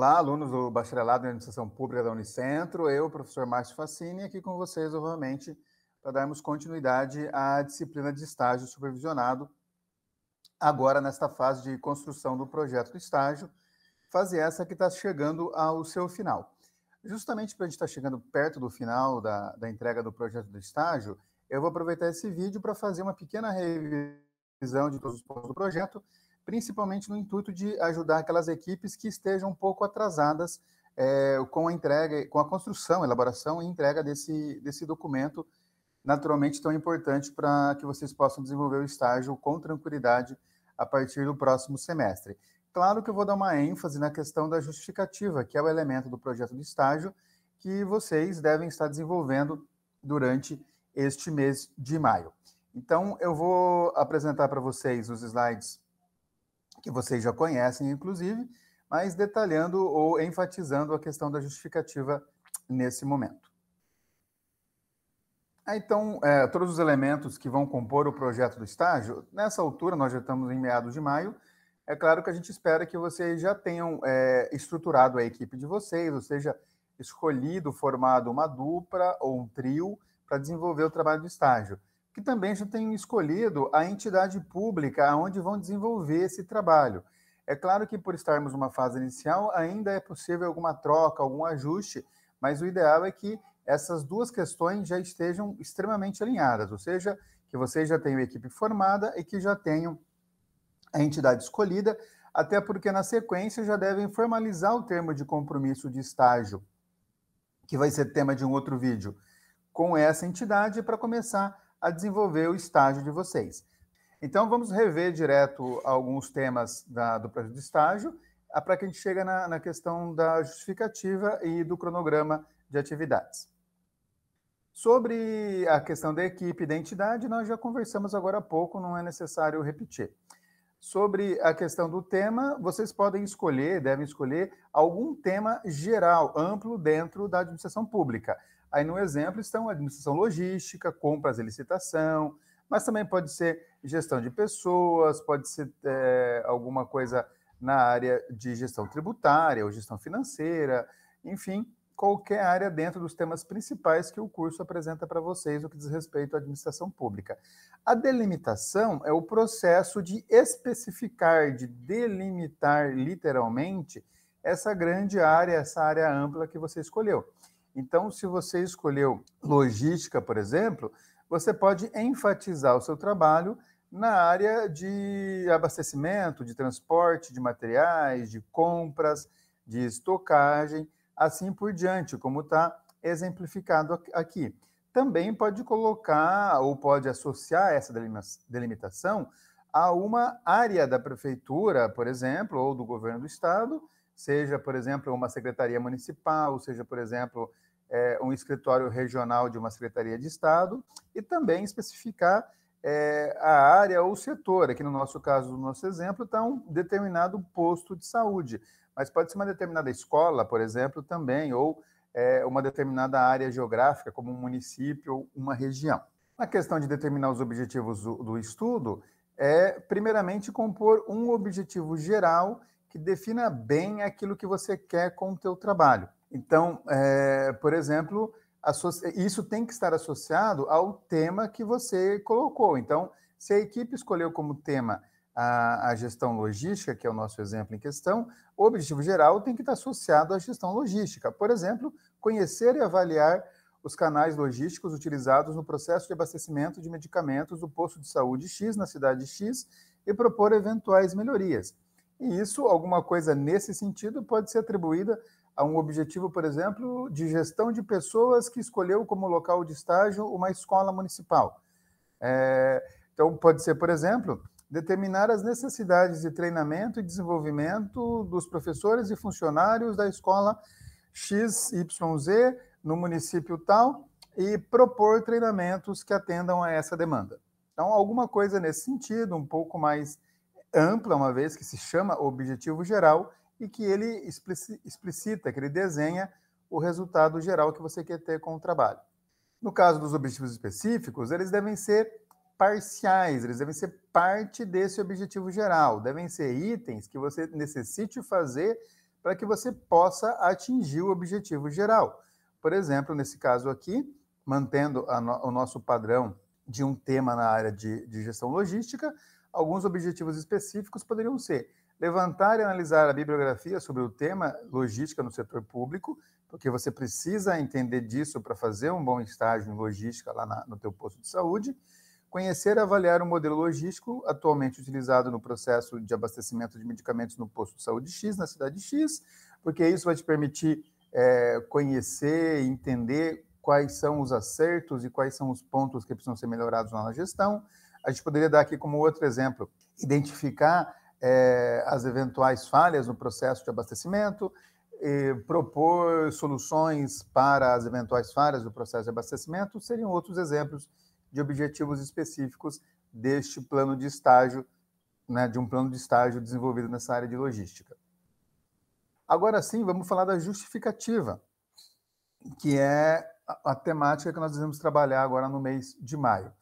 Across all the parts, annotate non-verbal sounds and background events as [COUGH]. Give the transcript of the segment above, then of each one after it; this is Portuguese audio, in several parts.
Olá, alunos do Bacharelado em Administração Pública da Unicentro. Eu, professor Márcio Facini, aqui com vocês novamente para darmos continuidade à disciplina de estágio supervisionado, agora nesta fase de construção do projeto do estágio, fase essa que está chegando ao seu final. Justamente para a gente estar tá chegando perto do final da, da entrega do projeto do estágio, eu vou aproveitar esse vídeo para fazer uma pequena revisão de todos os pontos do projeto principalmente no intuito de ajudar aquelas equipes que estejam um pouco atrasadas é, com a entrega, com a construção, elaboração e entrega desse, desse documento, naturalmente tão importante para que vocês possam desenvolver o estágio com tranquilidade a partir do próximo semestre. Claro que eu vou dar uma ênfase na questão da justificativa, que é o elemento do projeto de estágio que vocês devem estar desenvolvendo durante este mês de maio. Então, eu vou apresentar para vocês os slides que vocês já conhecem, inclusive, mas detalhando ou enfatizando a questão da justificativa nesse momento. Ah, então, é, todos os elementos que vão compor o projeto do estágio, nessa altura, nós já estamos em meados de maio, é claro que a gente espera que vocês já tenham é, estruturado a equipe de vocês, ou seja, escolhido, formado uma dupla ou um trio para desenvolver o trabalho do estágio que também já tenham escolhido a entidade pública onde vão desenvolver esse trabalho. É claro que, por estarmos numa fase inicial, ainda é possível alguma troca, algum ajuste, mas o ideal é que essas duas questões já estejam extremamente alinhadas, ou seja, que vocês já tenham equipe formada e que já tenham a entidade escolhida, até porque na sequência já devem formalizar o termo de compromisso de estágio, que vai ser tema de um outro vídeo, com essa entidade para começar a desenvolver o estágio de vocês. Então, vamos rever direto alguns temas da, do projeto de estágio, ah, para que a gente chegue na, na questão da justificativa e do cronograma de atividades. Sobre a questão da equipe e identidade, nós já conversamos agora há pouco, não é necessário repetir. Sobre a questão do tema, vocês podem escolher, devem escolher algum tema geral, amplo dentro da administração pública. Aí, no exemplo, estão administração logística, compras e licitação, mas também pode ser gestão de pessoas, pode ser é, alguma coisa na área de gestão tributária ou gestão financeira, enfim, qualquer área dentro dos temas principais que o curso apresenta para vocês, o que diz respeito à administração pública. A delimitação é o processo de especificar, de delimitar literalmente essa grande área, essa área ampla que você escolheu. Então, se você escolheu logística, por exemplo, você pode enfatizar o seu trabalho na área de abastecimento, de transporte de materiais, de compras, de estocagem, assim por diante, como está exemplificado aqui. Também pode colocar ou pode associar essa delimitação a uma área da prefeitura, por exemplo, ou do governo do estado, seja, por exemplo, uma secretaria municipal, seja, por exemplo, é, um escritório regional de uma Secretaria de Estado e também especificar é, a área ou setor. Aqui no nosso caso, no nosso exemplo, está um determinado posto de saúde, mas pode ser uma determinada escola, por exemplo, também, ou é, uma determinada área geográfica, como um município ou uma região. Na questão de determinar os objetivos do, do estudo, é, primeiramente, compor um objetivo geral que defina bem aquilo que você quer com o teu trabalho. Então, é, por exemplo, isso tem que estar associado ao tema que você colocou. Então, se a equipe escolheu como tema a, a, gestão logística, que é o nosso exemplo em questão, o objetivo geral tem que estar associado à gestão logística. Por exemplo, conhecer e avaliar os canais logísticos utilizados no processo de abastecimento de medicamentos do posto de saúde X na cidade X e propor eventuais melhorias. E isso, alguma coisa nesse sentido, pode ser atribuída a um objetivo, por exemplo, de gestão de pessoas que escolheu como local de estágio uma escola municipal. É, então, pode ser, por exemplo, determinar as necessidades de treinamento e desenvolvimento dos professores e funcionários da escola XYZ no município tal e propor treinamentos que atendam a essa demanda. Então, alguma coisa nesse sentido, um pouco mais ampla, uma vez que se chama objetivo geral, e que ele explicita, que ele desenha o resultado geral que você quer ter com o trabalho. No caso dos objetivos específicos, eles devem ser parciais, eles devem ser parte desse objetivo geral, devem ser itens que você necessite fazer para que você possa atingir o objetivo geral. Por exemplo, nesse caso aqui, mantendo no, o nosso padrão de um tema na área de, de gestão logística, alguns objetivos específicos poderiam ser levantar e analisar a bibliografia sobre o tema logística no setor público, porque você precisa entender disso para fazer um bom estágio em logística lá na, no teu posto de saúde, conhecer e avaliar o modelo logístico atualmente utilizado no processo de abastecimento de medicamentos no posto de saúde X, na cidade X, porque isso vai te permitir é, conhecer, entender quais são os acertos e quais são os pontos que precisam ser melhorados na gestão. A gente poderia dar aqui como outro exemplo, identificar é, as eventuais falhas no processo de abastecimento, propor soluções para as eventuais falhas do processo de abastecimento seriam outros exemplos de objetivos específicos deste plano de estágio, né, de um plano de estágio desenvolvido nessa área de logística. Agora sim, vamos falar da justificativa, que é a temática que nós devemos trabalhar agora no mês de maio.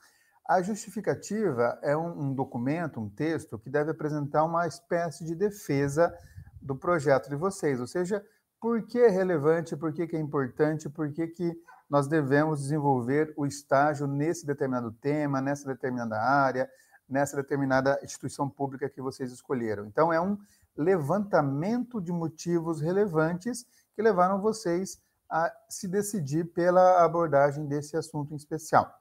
A justificativa é um, um documento, um texto, que deve apresentar uma espécie de defesa do projeto de vocês, ou seja, por que é relevante, por que, que é importante, por que, que nós devemos desenvolver o estágio nesse determinado tema, nessa determinada área, nessa determinada instituição pública que vocês escolheram. Então, é um levantamento de motivos relevantes que levaram vocês a se decidir pela abordagem desse assunto em especial.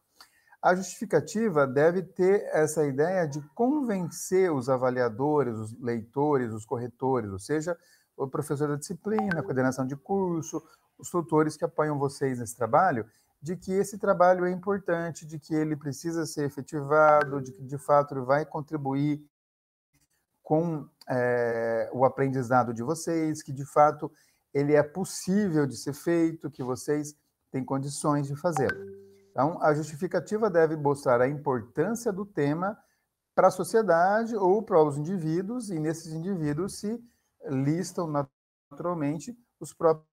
A justificativa deve ter essa ideia de convencer os avaliadores, os leitores, os corretores, ou seja, o professor da disciplina, a coordenação de curso, os tutores que apoiam vocês nesse trabalho, de que esse trabalho é importante, de que ele precisa ser efetivado, de que de fato ele vai contribuir com é, o aprendizado de vocês, que de fato ele é possível de ser feito, que vocês têm condições de fazê-lo. Então, a justificativa deve mostrar a importância do tema para a sociedade ou para os indivíduos, e nesses indivíduos se listam naturalmente os próprios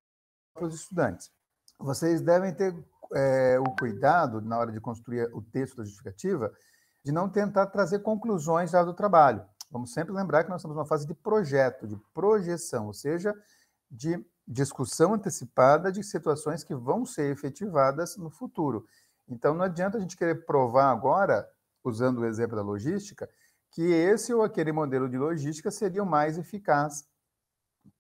estudantes. Vocês devem ter é, o cuidado, na hora de construir o texto da justificativa, de não tentar trazer conclusões já do trabalho. Vamos sempre lembrar que nós estamos numa fase de projeto, de projeção, ou seja, de discussão antecipada de situações que vão ser efetivadas no futuro. Então, não adianta a gente querer provar agora, usando o exemplo da logística, que esse ou aquele modelo de logística seria o mais eficaz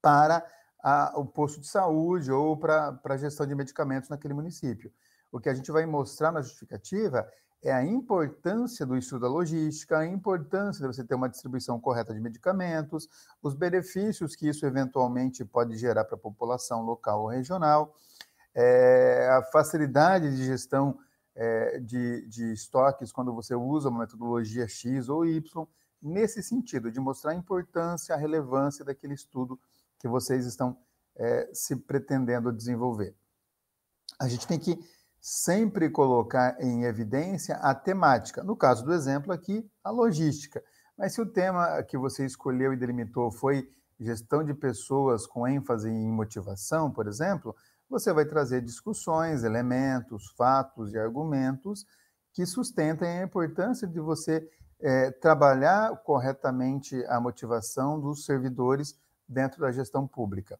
para a, o posto de saúde ou para a gestão de medicamentos naquele município. O que a gente vai mostrar na justificativa é a importância do estudo da logística, a importância de você ter uma distribuição correta de medicamentos, os benefícios que isso eventualmente pode gerar para a população local ou regional, é, a facilidade de gestão é, de, de estoques quando você usa uma metodologia X ou Y, nesse sentido, de mostrar a importância, a relevância daquele estudo que vocês estão é, se pretendendo desenvolver. A gente tem que sempre colocar em evidência a temática. No caso do exemplo aqui, a logística. Mas se o tema que você escolheu e delimitou foi gestão de pessoas com ênfase em motivação, por exemplo, você vai trazer discussões, elementos, fatos e argumentos que sustentem a importância de você é, trabalhar corretamente a motivação dos servidores dentro da gestão pública.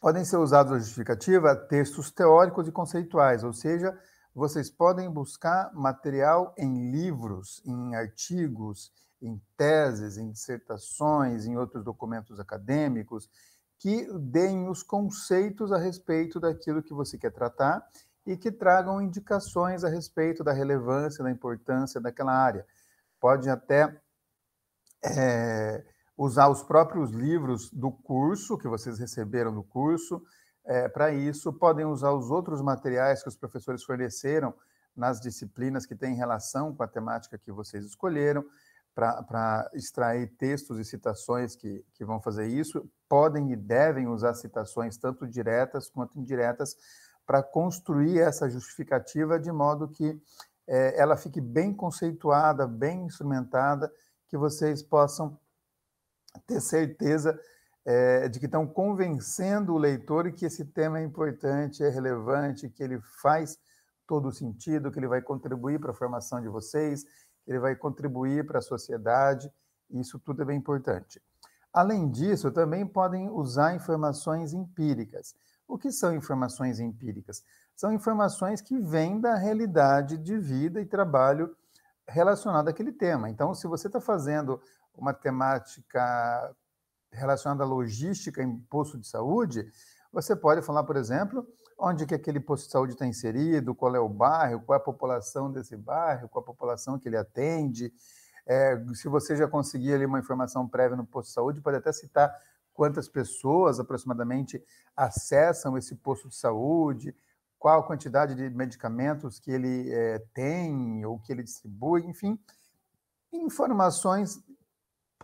Podem ser usados a justificativa textos teóricos e conceituais, ou seja, vocês podem buscar material em livros, em artigos, em teses, em dissertações, em outros documentos acadêmicos, que deem os conceitos a respeito daquilo que você quer tratar e que tragam indicações a respeito da relevância, da importância daquela área. Pode até é, usar os próprios livros do curso que vocês receberam do curso é, para isso, podem usar os outros materiais que os professores forneceram nas disciplinas que têm relação com a temática que vocês escolheram para extrair textos e citações que, que vão fazer isso, podem e devem usar citações, tanto diretas quanto indiretas, para construir essa justificativa de modo que é, ela fique bem conceituada, bem instrumentada, que vocês possam ter certeza é, de que estão convencendo o leitor que esse tema é importante, é relevante, que ele faz todo o sentido, que ele vai contribuir para a formação de vocês, ele vai contribuir para a sociedade, e isso tudo é bem importante. Além disso, também podem usar informações empíricas. O que são informações empíricas? São informações que vêm da realidade de vida e trabalho relacionado àquele tema. Então, se você está fazendo uma temática relacionada à logística em posto de saúde, você pode falar, por exemplo, onde que aquele posto de saúde está inserido, qual é o bairro, qual é a população desse bairro, qual é a população que ele atende. É, se você já conseguir ali uma informação prévia no posto de saúde, pode até citar quantas pessoas aproximadamente acessam esse posto de saúde, qual a quantidade de medicamentos que ele é, tem ou que ele distribui, enfim, informações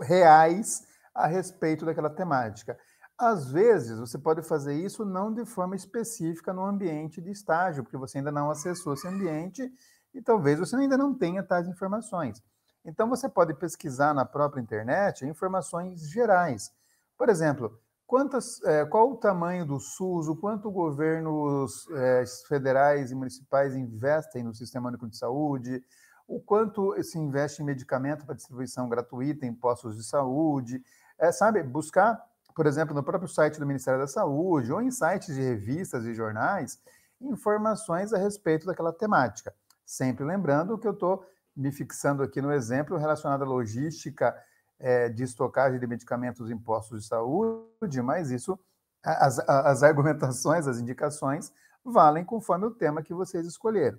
reais a respeito daquela temática. Às vezes, você pode fazer isso não de forma específica no ambiente de estágio, porque você ainda não acessou esse ambiente e talvez você ainda não tenha tais informações. Então, você pode pesquisar na própria internet informações gerais. Por exemplo, quantas, é, qual o tamanho do SUS, o quanto governos é, federais e municipais investem no Sistema Único de Saúde, o quanto se investe em medicamento para distribuição gratuita em postos de saúde, é, sabe? Buscar por exemplo, no próprio site do Ministério da Saúde ou em sites de revistas e jornais, informações a respeito daquela temática. Sempre lembrando que eu estou me fixando aqui no exemplo relacionado à logística é, de estocagem de medicamentos e impostos de saúde, mas isso, as, as argumentações, as indicações valem conforme o tema que vocês escolheram.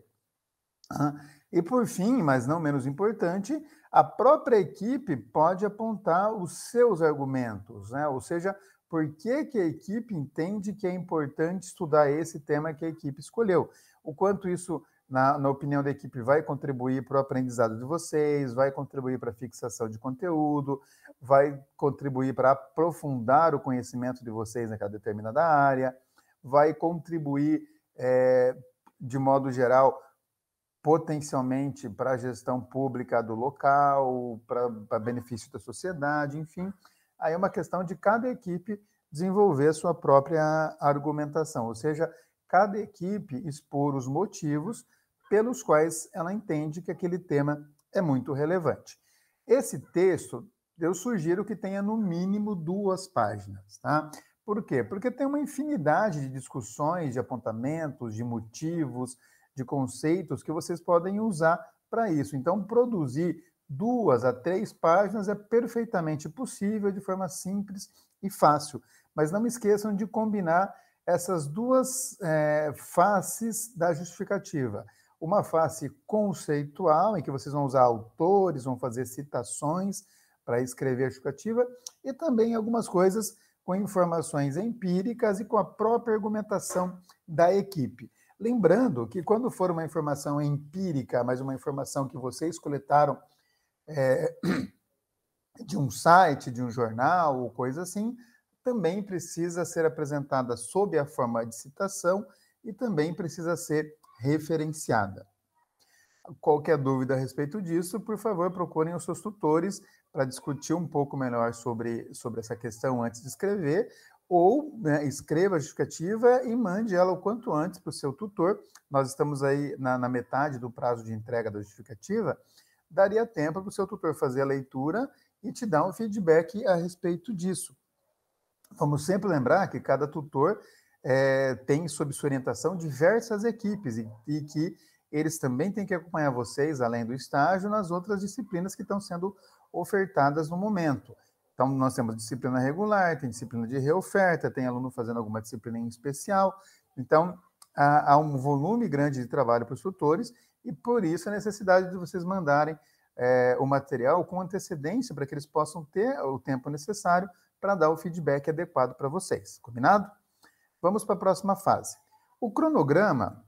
Ah, e por fim, mas não menos importante, a própria equipe pode apontar os seus argumentos, né? ou seja, por que, que a equipe entende que é importante estudar esse tema que a equipe escolheu. O quanto isso, na, na opinião da equipe, vai contribuir para o aprendizado de vocês, vai contribuir para a fixação de conteúdo, vai contribuir para aprofundar o conhecimento de vocês naquela determinada área, vai contribuir, é, de modo geral, potencialmente para a gestão pública do local, para benefício da sociedade, enfim. Aí é uma questão de cada equipe desenvolver sua própria argumentação, ou seja, cada equipe expor os motivos pelos quais ela entende que aquele tema é muito relevante. Esse texto, eu sugiro que tenha no mínimo duas páginas, tá? Por quê? Porque tem uma infinidade de discussões, de apontamentos, de motivos, de conceitos que vocês podem usar para isso. Então, produzir duas a três páginas é perfeitamente possível de forma simples e fácil. Mas não esqueçam de combinar essas duas é, faces da justificativa. Uma face conceitual, em que vocês vão usar autores, vão fazer citações para escrever a justificativa, e também algumas coisas com informações empíricas e com a própria argumentação da equipe. Lembrando que quando for uma informação empírica, mas uma informação que vocês coletaram é, [CLEARS THROAT] de um site, de um jornal ou coisa assim, também precisa ser apresentada sob a forma de citação e também precisa ser referenciada. Qualquer dúvida a respeito disso, por favor, procurem os seus tutores para discutir um pouco melhor sobre, sobre essa questão antes de escrever, ou né, escreva a justificativa e mande ela o quanto antes para o seu tutor. Nós estamos aí na, na, metade do prazo de entrega da justificativa. Daria tempo para o seu tutor fazer a leitura e te dar um feedback a respeito disso. Vamos sempre lembrar que cada tutor é, tem sob sua orientação diversas equipes e, e que eles também têm que acompanhar vocês, além do estágio, nas outras disciplinas que estão sendo ofertadas no momento. Então, nós temos disciplina regular, tem disciplina de reoferta, tem aluno fazendo alguma disciplina em especial. Então, há, há um volume grande de trabalho para os tutores e, por isso, a necessidade de vocês mandarem é, o material com antecedência para que eles possam ter o tempo necessário para dar o feedback adequado para vocês. Combinado? Vamos para a próxima fase. O cronograma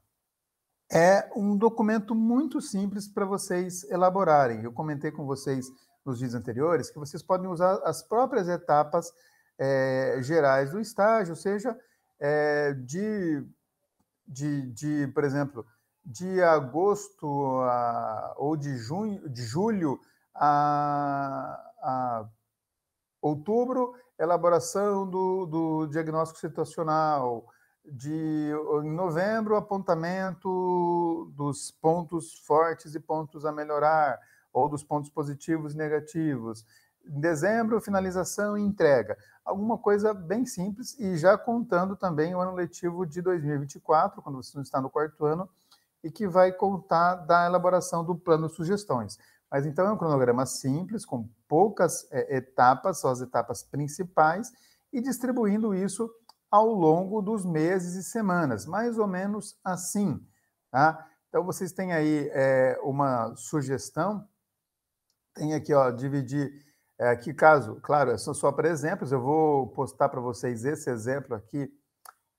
é um documento muito simples para vocês elaborarem. Eu comentei com vocês nos vídeos anteriores, que vocês podem usar as próprias etapas é, gerais do estágio, ou seja, é, de, de, de, por exemplo, de agosto a, ou de, junho, de julho a, a outubro, elaboração do, do diagnóstico situacional, de em novembro, apontamento dos pontos fortes e pontos a melhorar, ou dos pontos positivos e negativos. Em dezembro, finalização e entrega. Alguma coisa bem simples e já contando também o ano letivo de 2024, quando você não está no quarto ano, e que vai contar da elaboração do plano sugestões. Mas então é um cronograma simples, com poucas é, etapas, só as etapas principais, e distribuindo isso ao longo dos meses e semanas, mais ou menos assim. Tá? Então vocês têm aí é, uma sugestão tem aqui, ó, dividir. É, que caso, claro, são só para exemplos. Eu vou postar para vocês esse exemplo aqui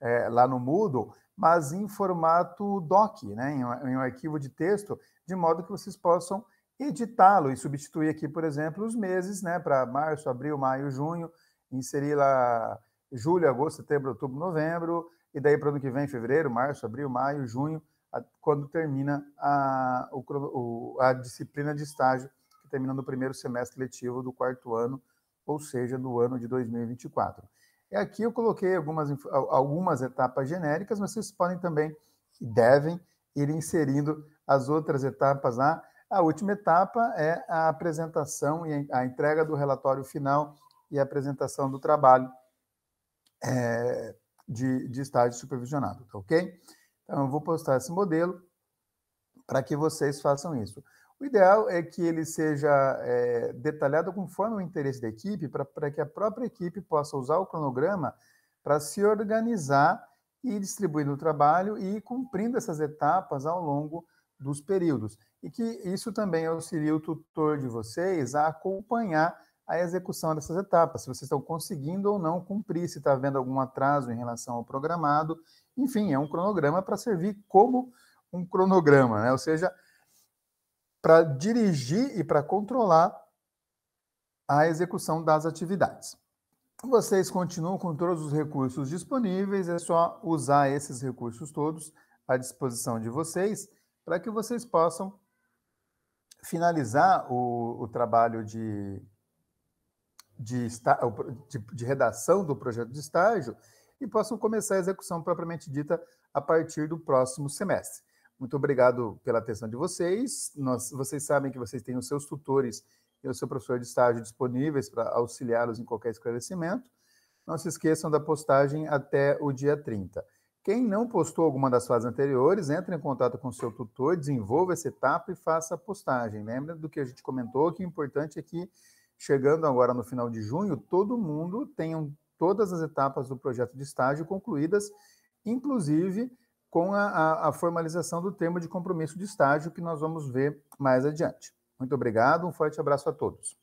é, lá no Moodle, mas em formato doc, né? Em um, em um arquivo de texto, de modo que vocês possam editá-lo e substituir aqui, por exemplo, os meses, né? Para março, abril, maio, junho, inserir lá julho, agosto, setembro, outubro, novembro, e daí para o ano que vem, fevereiro, março, abril, maio, junho, quando termina a, a disciplina de estágio terminando o primeiro semestre letivo do quarto ano, ou seja, do ano de 2024. E aqui eu coloquei algumas, algumas etapas genéricas, mas vocês podem também e devem ir inserindo as outras etapas lá. A última etapa é a apresentação e a entrega do relatório final e a apresentação do trabalho é, de, de estágio supervisionado, tá ok? Então, eu vou postar esse modelo para que vocês façam isso. O ideal é que ele seja é, detalhado conforme o interesse da equipe, para que a própria equipe possa usar o cronograma para se organizar e distribuir o trabalho e ir cumprindo essas etapas ao longo dos períodos. E que isso também auxilie o tutor de vocês a acompanhar a execução dessas etapas, se vocês estão conseguindo ou não cumprir, se está havendo algum atraso em relação ao programado. Enfim, é um cronograma para servir como um cronograma, né? ou seja, para dirigir e para controlar a execução das atividades. Vocês continuam com todos os recursos disponíveis, é só usar esses recursos todos à disposição de vocês para que vocês possam finalizar o, o trabalho de, de, de, de redação do projeto de estágio e possam começar a execução propriamente dita a partir do próximo semestre. Muito obrigado pela atenção de vocês. Nós, vocês sabem que vocês têm os seus tutores e o seu professor de estágio disponíveis para auxiliá-los em qualquer esclarecimento. Não se esqueçam da postagem até o dia 30. Quem não postou alguma das fases anteriores, entre em contato com o seu tutor, desenvolva essa etapa e faça a postagem. Lembra do que a gente comentou, que o importante é que, chegando agora no final de junho, todo mundo tenha todas as etapas do projeto de estágio concluídas, inclusive com a, a formalização do termo de compromisso de estágio que nós vamos ver mais adiante. Muito obrigado, um forte abraço a todos.